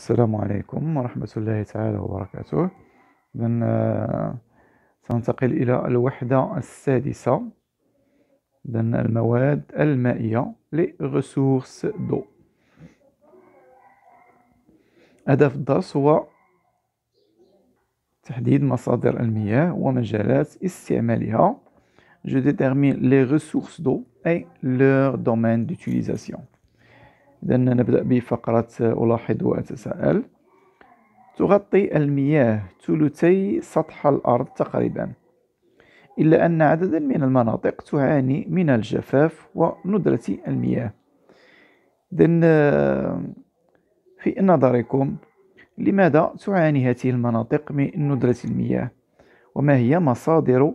السلام عليكم ورحمة الله تعالى وبركاته إذن آه، سننتقل إلى الوحدة السادسة إذن المواد المائية لي غسورس دو هدف الدرس هو تحديد مصادر المياه ومجالات استعمالها je détermine les ressources d'eau et leur domaine d'utilisation إذا نبدأ بفقرة ألاحظ وأتساءل تغطي المياه ثلثي سطح الأرض تقريبا إلا أن عددا من المناطق تعاني من الجفاف وندرة المياه إذن في نظركم لماذا تعاني هذه المناطق من ندرة المياه وما هي مصادر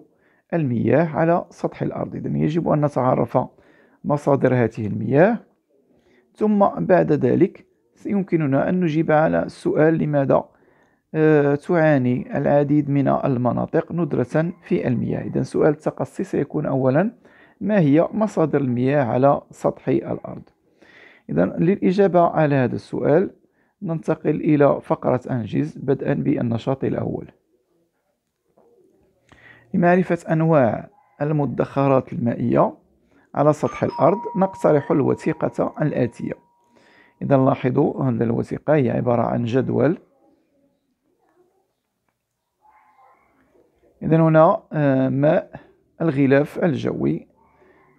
المياه على سطح الأرض إذن يجب أن نتعرف مصادر هذه المياه ثم بعد ذلك يمكننا أن نجيب على السؤال لماذا آه، تعاني العديد من المناطق ندرة في المياه إذا سؤال التقصي سيكون أولا ما هي مصادر المياه على سطح الأرض إذا للإجابة على هذا السؤال ننتقل إلى فقرة أنجز بدءا بالنشاط الأول لمعرفة أنواع المدخرات المائية على سطح الأرض نقترح الوثيقة الآتية إذا لاحظوا هذا الوثيقة هي عبارة عن جدول إذا هنا آه، ماء الغلاف الجوي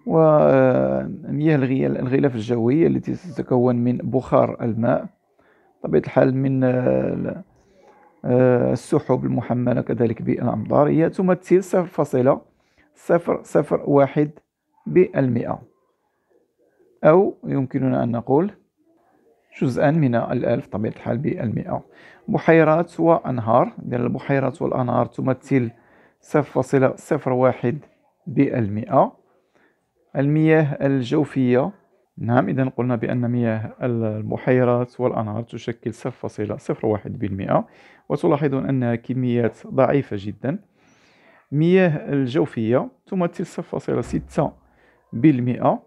ومياه آه، الغلاف الجوي التي تتكون من بخار الماء طبيعة الحال من آه، السحب المحملة كذلك بالأمطار هي تمثل صفر فاصلة صفر صفر واحد بالمئة أو يمكننا أن نقول جزءا من الألف طبيعة الحال بالمئة بحيرات وأنهار ديال البحيرات والأنهار تمثل 0.01 بالمئة المياه الجوفية نعم إذا قلنا بأن مياه البحيرات والأنهار تشكل 0.01% وتلاحظون أنها كميات ضعيفة جدا مياه الجوفية تمثل 0.6 بالمئة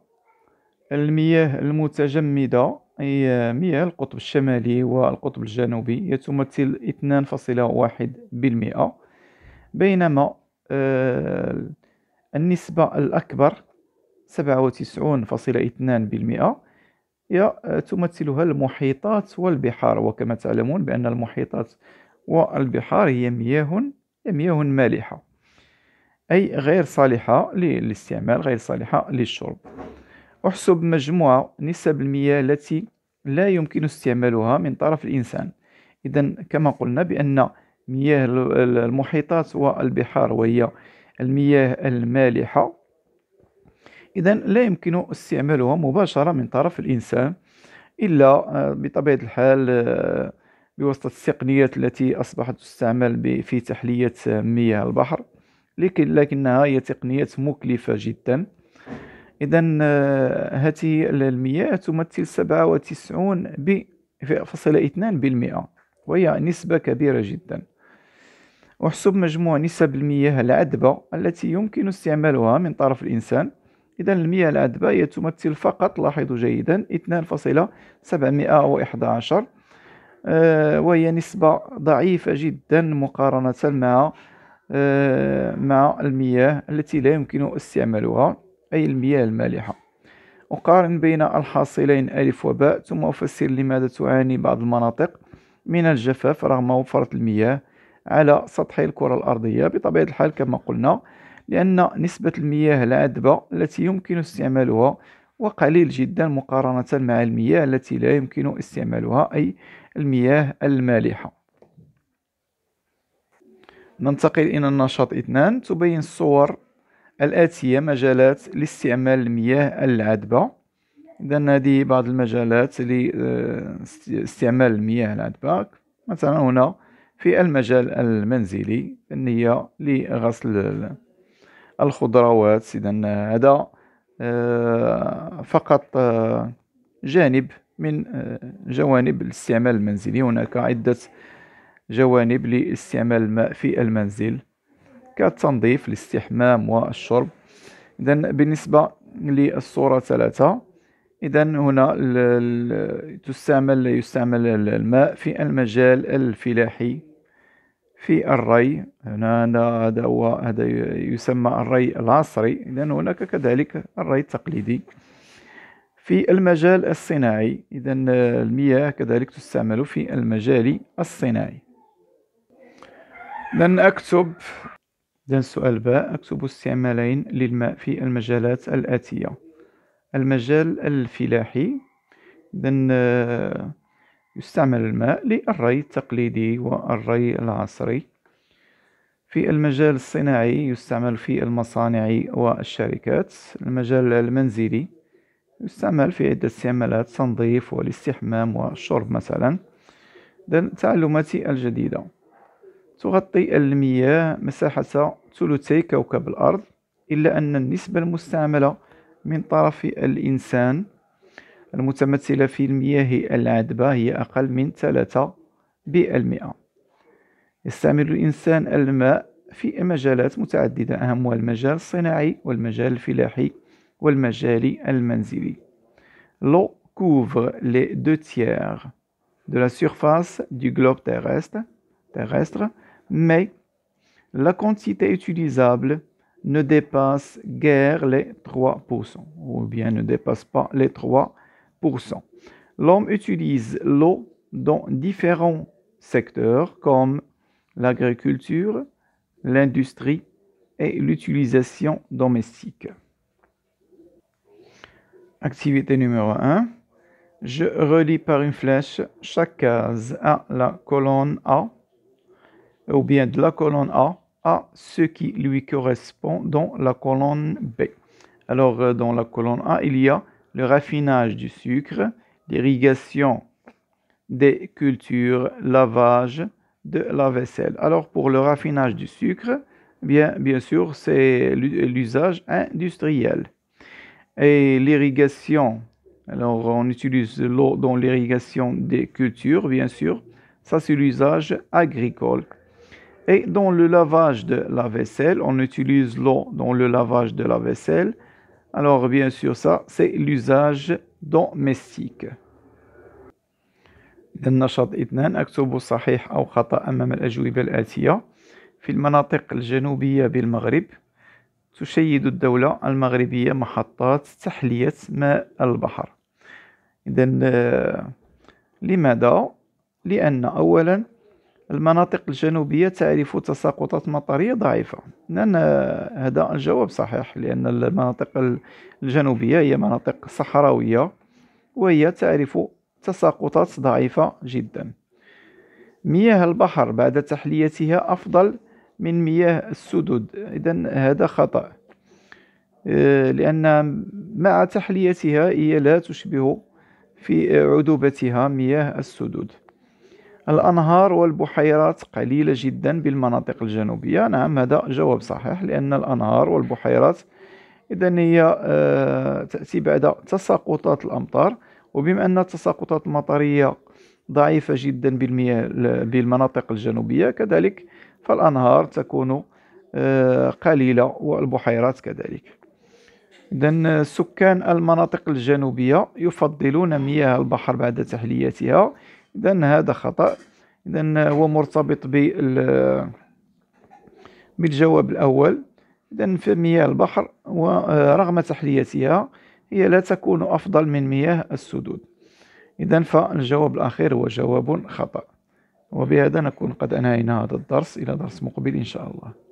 المياه المتجمدة هي مياه القطب الشمالي والقطب الجنوبي تمثل 2.1% بينما آه، النسبة الأكبر سبعة وتسعون فاصلة بالمئة هي تمثلها المحيطات والبحار وكما تعلمون بأن المحيطات والبحار هي مياه هي مياه مالحة أي غير صالحة للاستعمال غير صالحة للشرب احسب مجموعة نسب المياه التي لا يمكن استعمالها من طرف الإنسان إذا كما قلنا بأن مياه المحيطات والبحار وهي المياه المالحة إذا لا يمكن استعمالها مباشرة من طرف الإنسان إلا آه، بطبيعة الحال آه، بواسطة التقنيات التي أصبحت تستعمل في تحلية آه، مياه البحر لكنها هي تقنيات مكلفة جدا إذا آه، هذه المياه تمثل 97.2% وهي نسبة كبيرة جدا أحسب مجموع نسب المياه العذبة التي يمكن استعمالها من طرف الإنسان إذا المياه العذبة هي تمثل فقط لاحظوا جيدا 2.711 آه، وهي نسبة ضعيفة جدا مقارنة مع آه، مع المياه التي لا يمكن استعمالها أي المياه المالحة أقارن بين الحاصلين ألف وباء ثم أفسر لماذا تعاني بعض المناطق من الجفاف رغم وفرة المياه على سطح الكرة الأرضية بطبيعة الحال كما قلنا لأن نسبة المياه العذبة التي يمكن استعمالها وقليل جدا مقارنة مع المياه التي لا يمكن استعمالها أي المياه المالحة ننتقل إلى النشاط اثنان تبين الصور الآتية مجالات لاستعمال المياه العذبة إذا هذه بعض المجالات لاستعمال آه، المياه العذبة مثلا هنا في المجال المنزلي النية لغسل الخضروات إذا هذا آه، فقط آه، جانب من جوانب الاستعمال المنزلي هناك عدة جوانب لاستعمال الماء في المنزل كالتنظيف الاستحمام والشرب إذا بالنسبة للصورة ثلاثة إذا هنا تستعمل يستعمل الماء في المجال الفلاحي في الري هنا هذا هو هذا يسمى الري العصري إذا هناك كذلك الري التقليدي في المجال الصناعي إذا المياه كذلك تستعمل في المجال الصناعي لن أكتب إذن السؤال باء أكتب استعمالين للماء في المجالات الآتية المجال الفلاحي إذن آه، يستعمل الماء للري التقليدي والري العصري في المجال الصناعي يستعمل في المصانع والشركات المجال المنزلي يستعمل في عدة استعمالات تنظيف والاستحمام والشرب مثلا تعلماتي الجديدة تغطي المياه مساحة ثلثي كوكب الأرض إلا أن النسبة المستعملة من طرف الإنسان المتمثلة في المياه العذبة هي أقل من 3 بالمئة يستعمل الإنسان الماء في مجالات متعددة أهمها المجال الصناعي والمجال الفلاحي والمجال المنزلي لو couvre les deux tiers de la surface du globe terrestre terrestre, mais la quantité utilisable ne dépasse guère les 3%, ou bien ne dépasse pas les 3%. L'homme utilise l'eau dans différents secteurs comme l'agriculture, l'industrie et l'utilisation domestique. Activité numéro 1. Je relis par une flèche chaque case à la colonne A ou bien de la colonne A à ce qui lui correspond dans la colonne B. Alors, euh, dans la colonne A, il y a le raffinage du sucre, l'irrigation des cultures, lavage de la vaisselle. Alors, pour le raffinage du sucre, bien, bien sûr, c'est l'usage industriel. Et l'irrigation, alors on utilise l'eau dans l'irrigation des cultures, bien sûr, ça c'est l'usage agricole. Et dans le lavage de la vaisselle, on utilise l'eau dans le lavage de la vaisselle. Alors bien sûr, ça, c'est l'usage domestique. النشاط اثنان أكتب صحيح أو خطأ أمام الأجوبة الآتية في المناطق الجنوبية بالمغرب تشيد الدولة المغربية محطات تحلية ماء البحر إذا لماذا؟ لأن أولا المناطق الجنوبية تعرف تساقطات مطرية ضعيفة لأن هذا الجواب صحيح لأن المناطق الجنوبية هي مناطق صحراوية وهي تعرف تساقطات ضعيفة جدا مياه البحر بعد تحليتها أفضل من مياه السدود إذا هذا خطأ آه، لأن مع تحليتها هي لا تشبه في عذوبتها مياه السدود الأنهار والبحيرات قليلة جدا بالمناطق الجنوبية نعم هذا جواب صحيح لأن الأنهار والبحيرات إذا هي آه، تأتي بعد تساقطات الأمطار وبما أن التساقطات المطرية ضعيفة جدا بالمناطق الجنوبية كذلك فالأنهار تكون آه، قليلة والبحيرات كذلك إذا سكان المناطق الجنوبية يفضلون مياه البحر بعد تحليتها إذا هذا خطأ إذا هو مرتبط بال بالجواب الأول إذا فمياه البحر ورغم تحليتها هي لا تكون أفضل من مياه السدود إذا فالجواب الأخير هو جواب خطأ وبهذا نكون قد أنهينا هذا الدرس إلى درس مقبل إن شاء الله